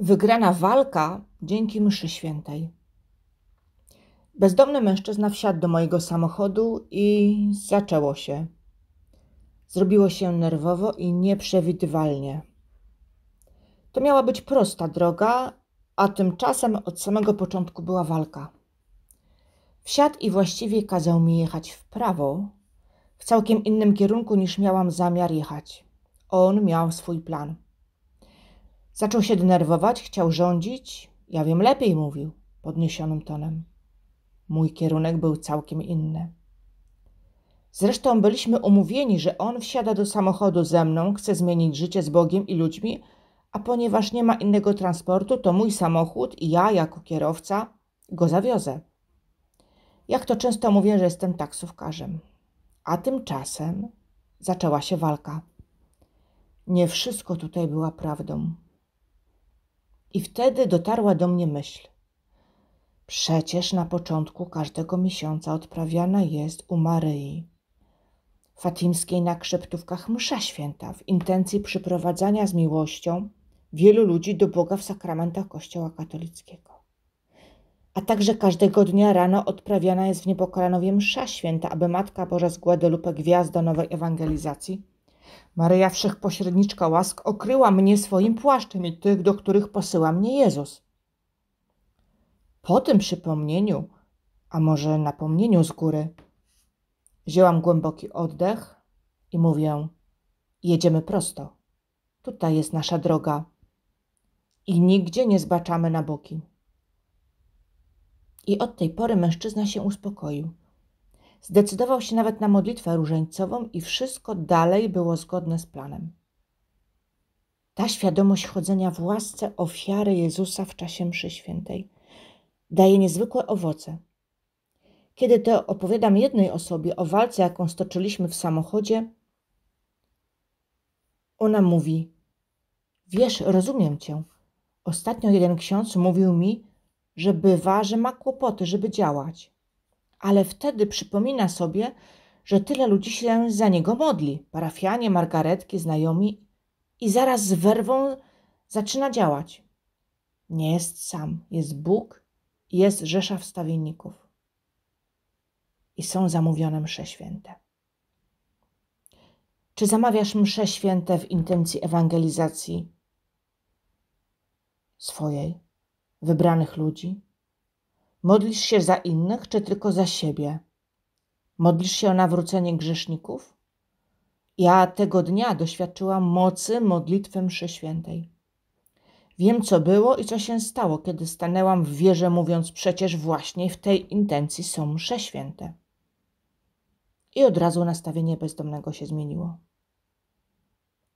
Wygrana walka dzięki mszy świętej. Bezdomny mężczyzna wsiadł do mojego samochodu i zaczęło się. Zrobiło się nerwowo i nieprzewidywalnie. To miała być prosta droga, a tymczasem od samego początku była walka. Wsiadł i właściwie kazał mi jechać w prawo, w całkiem innym kierunku niż miałam zamiar jechać. On miał swój plan. Zaczął się denerwować, chciał rządzić. Ja wiem lepiej, mówił podniesionym tonem. Mój kierunek był całkiem inny. Zresztą byliśmy umówieni, że on wsiada do samochodu ze mną, chce zmienić życie z Bogiem i ludźmi, a ponieważ nie ma innego transportu, to mój samochód i ja, jako kierowca, go zawiozę. Jak to często mówię, że jestem taksówkarzem. A tymczasem zaczęła się walka. Nie wszystko tutaj była prawdą. I wtedy dotarła do mnie myśl. Przecież na początku każdego miesiąca odprawiana jest u Maryi fatimskiej na krzeptówkach msza święta w intencji przyprowadzania z miłością wielu ludzi do Boga w sakramentach Kościoła katolickiego. A także każdego dnia rano odprawiana jest w Niepokalanowie msza święta, aby Matka Boża z Guadalupe, gwiazda nowej ewangelizacji, Maryja Wszechpośredniczka łask okryła mnie swoim płaszczem i tych, do których posyła mnie Jezus. Po tym przypomnieniu, a może napomnieniu z góry, wzięłam głęboki oddech i mówię: Jedziemy prosto. Tutaj jest nasza droga i nigdzie nie zbaczamy na boki. I od tej pory mężczyzna się uspokoił. Zdecydował się nawet na modlitwę różańcową i wszystko dalej było zgodne z planem. Ta świadomość chodzenia w łasce ofiary Jezusa w czasie mszy świętej daje niezwykłe owoce. Kiedy to opowiadam jednej osobie o walce, jaką stoczyliśmy w samochodzie, ona mówi: Wiesz, rozumiem cię. Ostatnio jeden ksiądz mówił mi, że bywa, że ma kłopoty, żeby działać ale wtedy przypomina sobie, że tyle ludzi się za niego modli. Parafianie, margaretki, znajomi i zaraz z werwą zaczyna działać. Nie jest sam, jest Bóg i jest rzesza wstawienników. I są zamówione msze święte. Czy zamawiasz msze święte w intencji ewangelizacji swojej, wybranych ludzi? Modlisz się za innych, czy tylko za siebie? Modlisz się o nawrócenie grzeszników? Ja tego dnia doświadczyłam mocy modlitwy mszy świętej. Wiem, co było i co się stało, kiedy stanęłam w wierze, mówiąc przecież właśnie w tej intencji są msze święte. I od razu nastawienie bezdomnego się zmieniło.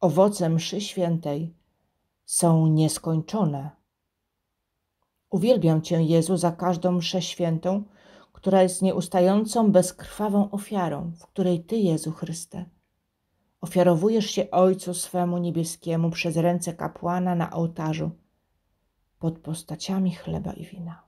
Owoce mszy świętej są nieskończone. Uwielbiam Cię, Jezu, za każdą mszę świętą, która jest nieustającą, bezkrwawą ofiarą, w której Ty, Jezu Chryste, ofiarowujesz się Ojcu swemu niebieskiemu przez ręce kapłana na ołtarzu pod postaciami chleba i wina.